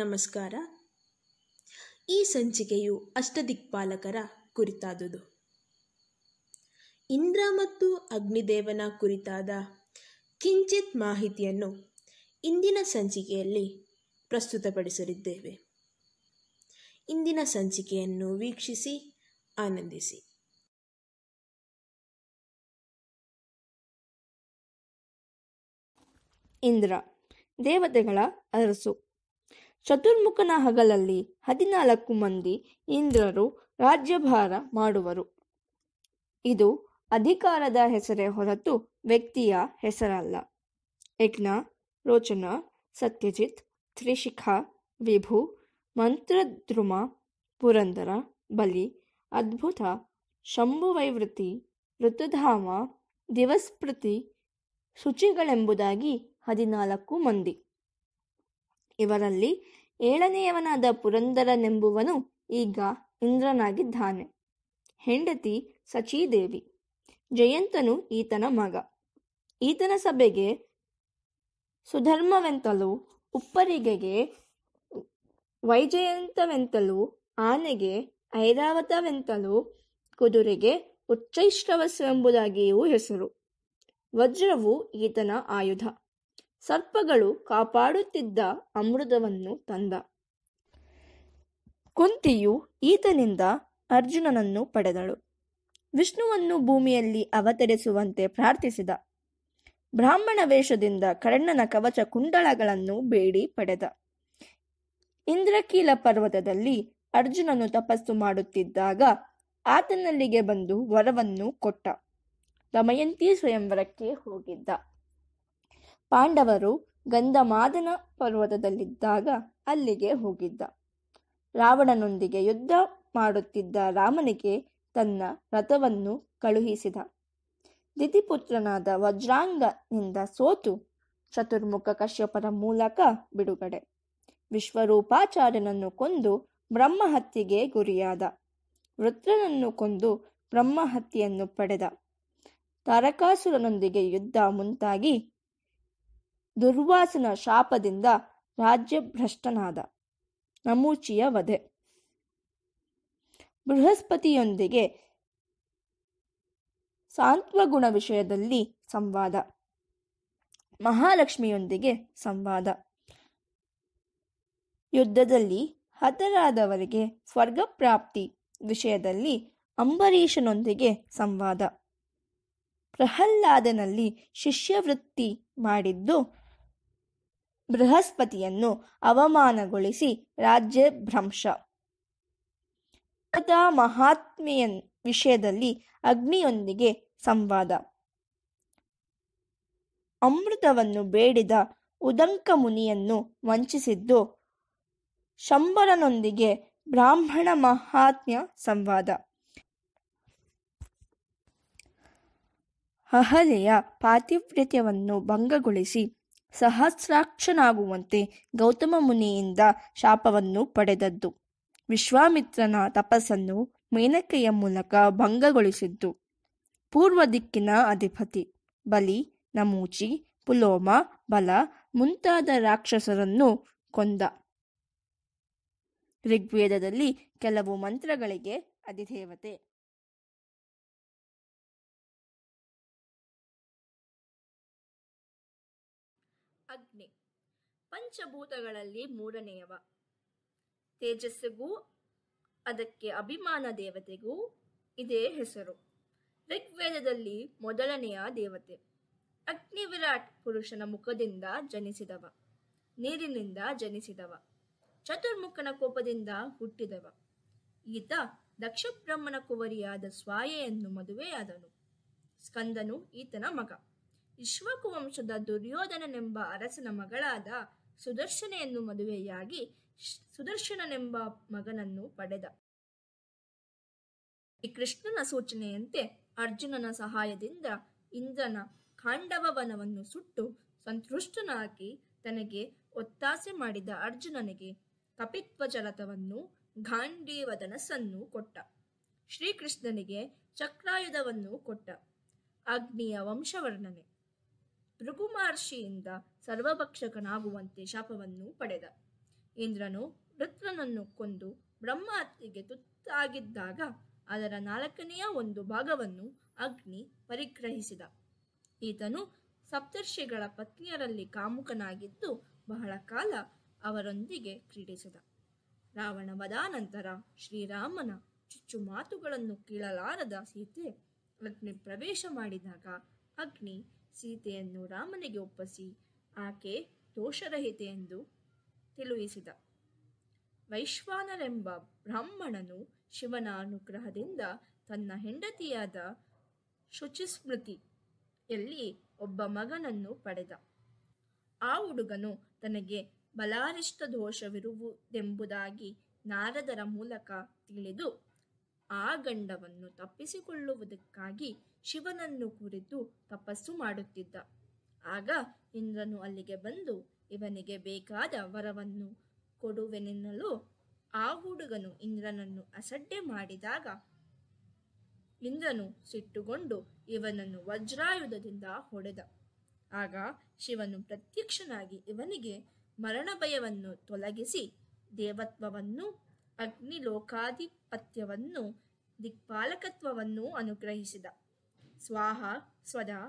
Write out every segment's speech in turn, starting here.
ನಮಸ್ಕಾರ ಈ ಸಂಚಿಕೆಯು ಅಷ್ಟದಿಕ್ಪಾಲಕರ ಕುರಿತಾದುದು ಇಂದ್ರ ಮತ್ತು ಅಗ್ನಿದೇವನ ಕುರಿತಾದ ಕಿಂಚಿತ್ ಮಾಹಿತಿಯನ್ನು ಇಂದಿನ ಸಂಚಿಕೆಯಲ್ಲಿ ಪ್ರಸ್ತುತಪಡಿಸಲಿದ್ದೇವೆ ಇಂದಿನ ಸಂಚಿಕೆಯನ್ನು ವೀಕ್ಷಿಸಿ ಆನಂದಿಸಿ ಇಂದ್ರ ದೇವತೆಗಳ ಅರಸು ಚತುರ್ಮುಖನ ಹಗಲಲ್ಲಿ ಹದಿನಾಲ್ಕು ಮಂದಿ ಇಂದ್ರರು ರಾಜ್ಯಭಾರ ಮಾಡುವರು ಇದು ಅಧಿಕಾರದ ಹೆಸರೇ ಹೊರತು ವ್ಯಕ್ತಿಯ ಹೆಸರಲ್ಲ ಯಜ್ಞ ರೋಚನ ಸತ್ಯಜಿತ್ ತ್ರಿಶಿಖ ವಿಭು ಮಂತ್ರದ್ರುಮ ಪುರಂದರ ಬಲಿ ಅದ್ಭುತ ಶಂಭುವೈವೃತಿ ಋತುಧಾಮ ದಿವಸ್ಪೃತಿ ಶುಚಿಗಳೆಂಬುದಾಗಿ ಹದಿನಾಲ್ಕು ಮಂದಿ ಇವರಲ್ಲಿ ಏಳನೆಯವನಾದ ಪುರಂದರನೆಂಬುವನು ಈಗ ಇಂದ್ರನಾಗಿದ್ದಾನೆ ಹೆಂಡತಿ ಸಚೀದೇವಿ ಜಯಂತನು ಈತನ ಮಗ ಈತನ ಸಭೆಗೆ ಸುಧರ್ಮವೆಂತಲೂ ಉಪ್ಪರಿಗೆಗೆ ವೈಜಯಂತವೆಂತಲೂ ಆನೆಗೆ ಐರಾವತವೆಂತಲೂ ಕುದುರೆಗೆ ಎಂಬುದಾಗಿಯೂ ಹೆಸರು ವಜ್ರವು ಈತನ ಆಯುಧ ಸರ್ಪಗಳು ಕಾಪಾಡುತ್ತಿದ್ದ ಅಮೃತವನ್ನು ತಂದ ಕುಂತಿಯು ಈತನಿಂದ ಅರ್ಜುನನನ್ನು ಪಡೆದಳು ವಿಷ್ಣುವನ್ನು ಭೂಮಿಯಲ್ಲಿ ಅವತರಿಸುವಂತೆ ಪ್ರಾರ್ಥಿಸಿದ ಬ್ರಾಹ್ಮಣ ವೇಷದಿಂದ ಕರ್ಣನ ಕವಚ ಕುಂಡಳಗಳನ್ನು ಬೇಡಿ ಪಡೆದ ಇಂದ್ರಕೀಲ ಪರ್ವತದಲ್ಲಿ ಅರ್ಜುನನು ತಪಸ್ಸು ಮಾಡುತ್ತಿದ್ದಾಗ ಆತನಲ್ಲಿಗೆ ಬಂದು ವರವನ್ನು ಕೊಟ್ಟ ದಮಯಂತಿ ಸ್ವಯಂವರಕ್ಕೆ ಹೋಗಿದ್ದ ಪಾಂಡವರು ಗಂಧಮಾದನ ಪರ್ವತದಲ್ಲಿದ್ದಾಗ ಅಲ್ಲಿಗೆ ಹೋಗಿದ್ದ ರಾವಣನೊಂದಿಗೆ ಯುದ್ಧ ಮಾಡುತ್ತಿದ್ದ ರಾಮನಿಗೆ ತನ್ನ ರಥವನ್ನು ಕಳುಹಿಸಿದ ದಿತಿಪುತ್ರನಾದ ವಜ್ರಾಂಗನಿಂದ ಸೋತು ಚತುರ್ಮುಖ ಕಶ್ಯಪರ ಮೂಲಕ ಬಿಡುಗಡೆ ವಿಶ್ವರೂಪಾಚಾರ್ಯನನ್ನು ಕೊಂದು ಬ್ರಹ್ಮಹತ್ಯೆಗೆ ಗುರಿಯಾದ ವೃತ್ರನನ್ನು ಕೊಂದು ಬ್ರಹ್ಮಹತ್ಯೆಯನ್ನು ಪಡೆದ ತಾರಕಾಸುರನೊಂದಿಗೆ ಯುದ್ಧ ಮುಂತಾಗಿ ದುರ್ವಾಸನ ಶಾಪದಿಂದ ರಾಜ್ಯಭ್ರಷ್ಟನಾದ ನಮೂಚಿಯ ವಧೆ ಬೃಹಸ್ಪತಿಯೊಂದಿಗೆ ಸಾಂತ್ವಗುಣ ವಿಷಯದಲ್ಲಿ ಸಂವಾದ ಮಹಾಲಕ್ಷ್ಮಿಯೊಂದಿಗೆ ಸಂವಾದ ಯುದ್ಧದಲ್ಲಿ ಹತರಾದವರಿಗೆ ಸ್ವರ್ಗಪ್ರಾಪ್ತಿ ವಿಷಯದಲ್ಲಿ ಅಂಬರೀಷನೊಂದಿಗೆ ಸಂವಾದ ಪ್ರಹ್ಲಾದನಲ್ಲಿ ಶಿಷ್ಯವೃತ್ತಿ ಮಾಡಿದ್ದು ಬೃಹಸ್ಪತಿಯನ್ನು ಅವಮಾನಗೊಳಿಸಿ ರಾಜ್ಯಭ್ರಂಶ ಮಹಾತ್ಮೆಯ ವಿಷಯದಲ್ಲಿ ಅಗ್ನಿಯೊಂದಿಗೆ ಸಂವಾದ ಅಮೃತವನ್ನು ಬೇಡಿದ ಉದಂಕ ಮುನಿಯನ್ನು ವಂಚಿಸಿದ್ದು ಶಂಬರನೊಂದಿಗೆ ಬ್ರಾಹ್ಮಣ ಮಹಾತ್ಮ್ಯ ಸಂವಾದ ಅಹಲೆಯ ಪಾತಿವ್ರತ್ಯವನ್ನು ಭಂಗಗೊಳಿಸಿ ಸಹಸ್ರಾಕ್ಷನಾಗುವಂತೆ ಗೌತಮ ಮುನಿಯಿಂದ ಶಾಪವನ್ನು ಪಡೆದದ್ದು ವಿಶ್ವಾಮಿತ್ರನ ತಪಸ್ಸನ್ನು ಮೇನಕೆಯ ಮೂಲಕ ಭಂಗಗೊಳಿಸಿದ್ದು ಪೂರ್ವ ದಿಕ್ಕಿನ ಅಧಿಪತಿ ಬಲಿ ನಮೂಚಿ ಪುಲೋಮ ಬಲ ಮುಂತಾದ ರಾಕ್ಷಸರನ್ನು ಕೊಂದ ಋಗ್ವೇದದಲ್ಲಿ ಕೆಲವು ಮಂತ್ರಗಳಿಗೆ ಅಧಿದೇವತೆ ಪಂಚಭೂತಗಳಲ್ಲಿ ಮೂರನೆಯವ ತೇಜಸ್ಸಿಗೂ ಅದಕ್ಕೆ ಅಭಿಮಾನ ದೇವತೆಗೂ ಇದೇ ಹೆಸರು ಋಗ್ವೇದದಲ್ಲಿ ಮೊದಲನೆಯ ದೇವತೆ ಅಗ್ನಿವಿರಾಟ್ ಪುರುಷನ ಮುಖದಿಂದ ಜನಿಸಿದವ ನೀರಿನಿಂದ ಜನಿಸಿದವ ಚತುರ್ಮುಖನ ಕೋಪದಿಂದ ಹುಟ್ಟಿದವ ಈತ ದಕ್ಷಬ್ರಹ್ಮನ ಕುವರಿಯಾದ ಸ್ವಾಯೆಯನ್ನು ಮದುವೆಯಾದನು ಸ್ಕಂದನು ಈತನ ಮಗ ವಿಶ್ವಕುವಂಶದ ದುರ್ಯೋಧನನೆಂಬ ಅರಸನ ಮಗಳಾದ ಸುದರ್ಶನೆಯನ್ನು ಮದುವೆಯಾಗಿ ಸುದರ್ಶನನೆಂಬ ಮಗನನ್ನು ಪಡೆದ ಈ ಕೃಷ್ಣನ ಸೂಚನೆಯಂತೆ ಅರ್ಜುನನ ಸಹಾಯದಿಂದ ಇಂದ್ರನ ಕಾಂಡವವನವನ್ನು ಸುಟ್ಟು ಸಂತೃಷ್ಟನಾಗಿ ತನಗೆ ಒತ್ತಾಸೆ ಮಾಡಿದ ಅರ್ಜುನನಿಗೆ ಕಪಿತ್ವ ಜಲತವನ್ನು ಗಾಂಡೀವದನಸನ್ನು ಕೊಟ್ಟ ಶ್ರೀಕೃಷ್ಣನಿಗೆ ಚಕ್ರಾಯುಧವನ್ನು ಕೊಟ್ಟ ಅಗ್ನಿಯ ವಂಶವರ್ಣನೆ ಭೃಗು ಮಹರ್ಷಿಯಿಂದ ಸರ್ವಭಕ್ಷಕನಾಗುವಂತೆ ಶಾಪವನ್ನು ಪಡೆದ ಇಂದ್ರನು ವೃತ್ರನನ್ನು ಕೊಂದು ಬ್ರಹ್ಮಹತ್ಯೆಗೆ ತುತ್ತಾಗಿದ್ದಾಗ ಅದರ ನಾಲ್ಕನೆಯ ಒಂದು ಭಾಗವನ್ನು ಅಗ್ನಿ ಪರಿಗ್ರಹಿಸಿದ ಈತನು ಸಪ್ತರ್ಷಿಗಳ ಪತ್ನಿಯರಲ್ಲಿ ಕಾಮುಕನಾಗಿದ್ದು ಬಹಳ ಕಾಲ ಅವರೊಂದಿಗೆ ಕ್ರೀಡಿಸಿದ ರಾವಣ ವದಾನಂತರ ಶ್ರೀರಾಮನ ಚುಚ್ಚು ಮಾತುಗಳನ್ನು ಕೇಳಲಾರದ ಸೀತೆ ಅಗ್ನಿ ಪ್ರವೇಶ ಮಾಡಿದಾಗ ಅಗ್ನಿ ಸೀತೆಯನ್ನು ರಾಮನಿಗೆ ಒಪ್ಪಿಸಿ ಆಕೆ ದೋಷರಹಿತೆ ಎಂದು ತಿಳಿಸಿದ ವೈಶ್ವಾನರೆಂಬ ಬ್ರಾಹ್ಮಣನು ಶಿವನ ಅನುಗ್ರಹದಿಂದ ತನ್ನ ಹೆಂಡತಿಯಾದ ಶುಚಿಸ್ಮೃತಿಯಲ್ಲಿ ಒಬ್ಬ ಮಗನನ್ನು ಪಡೆದ ಆ ಹುಡುಗನು ತನಗೆ ಬಲಾರಿಷ್ಟ ದೋಷವಿರುವುದೆಂಬುದಾಗಿ ನಾರದರ ಮೂಲಕ ತಿಳಿದು ಆ ಗಂಡವನ್ನು ತಪ್ಪಿಸಿಕೊಳ್ಳುವುದಕ್ಕಾಗಿ ಶಿವನನ್ನು ಕುರಿತು ತಪಸ್ಸು ಮಾಡುತ್ತಿದ್ದ ಆಗ ಇಂದ್ರನು ಅಲ್ಲಿಗೆ ಬಂದು ಇವನಿಗೆ ಬೇಕಾದ ವರವನ್ನು ಕೊಡುವೆನೆನ್ನಲು ಆ ಹುಡುಗನು ಇಂದ್ರನನ್ನು ಅಸಡ್ಡೆ ಮಾಡಿದಾಗ ಇಂದ್ರನು ಸಿಟ್ಟುಗೊಂಡು ಇವನನ್ನು ವಜ್ರಾಯುಧದಿಂದ ಹೊಡೆದ ಆಗ ಶಿವನು ಪ್ರತ್ಯಕ್ಷನಾಗಿ ಇವನಿಗೆ ಮರಣ ಭಯವನ್ನು ತೊಲಗಿಸಿ ದೇವತ್ವವನ್ನು ಅಗ್ನಿ ಲೋಕಾಧಿಪತ್ಯವನ್ನು ದಿಕ್ಪಾಲಕತ್ವವನ್ನು ಅನುಗ್ರಹಿಸಿದ ಸ್ವಾಹ ಸ್ವದಾ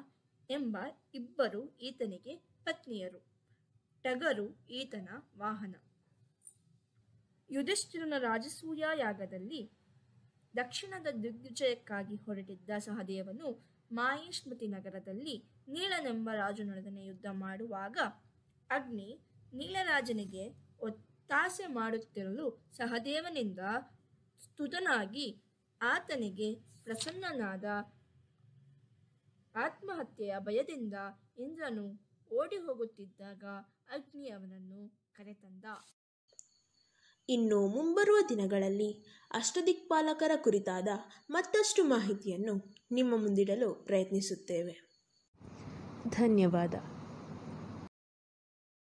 ಎಂಬ ಇಬ್ಬರು ಈತನಿಗೆ ಪತ್ನಿಯರು ಟಗರು ಈತನ ವಾಹನ ಯುಧಿಷ್ಠಿರನ ರಾಜಸೂಯ ಯಾಗದಲ್ಲಿ ದಕ್ಷಿಣದ ದಿಗ್ವಿಜಯಕ್ಕಾಗಿ ಹೊರಟಿದ್ದ ಸಹದೇವನು ಮಾಯಿಸ್ಮೃತಿ ನಗರದಲ್ಲಿ ನೀಳನೆಂಬ ರಾಜನೊಡನೆ ಯುದ್ಧ ಮಾಡುವಾಗ ಅಗ್ನಿ ನೀಳರಾಜನಿಗೆ ತಾಸೆ ಮಾಡುತ್ತಿರಲು ಸಹದೇವನಿಂದ ಸ್ತುತನಾಗಿ ಆತನಿಗೆ ಪ್ರಸನ್ನನಾದ ಆತ್ಮಹತ್ಯೆಯ ಭಯದಿಂದ ಇಂದ್ರನು ಓಡಿ ಹೋಗುತ್ತಿದ್ದಾಗ ಅಗ್ನಿ ಅವನನ್ನು ಕರೆತಂದ ಇನ್ನು ಮುಂಬರುವ ದಿನಗಳಲ್ಲಿ ಅಷ್ಟದಿಕ್ಪಾಲಕರ ಕುರಿತಾದ ಮತ್ತಷ್ಟು ಮಾಹಿತಿಯನ್ನು ನಿಮ್ಮ ಮುಂದಿಡಲು ಪ್ರಯತ್ನಿಸುತ್ತೇವೆ ಧನ್ಯವಾದ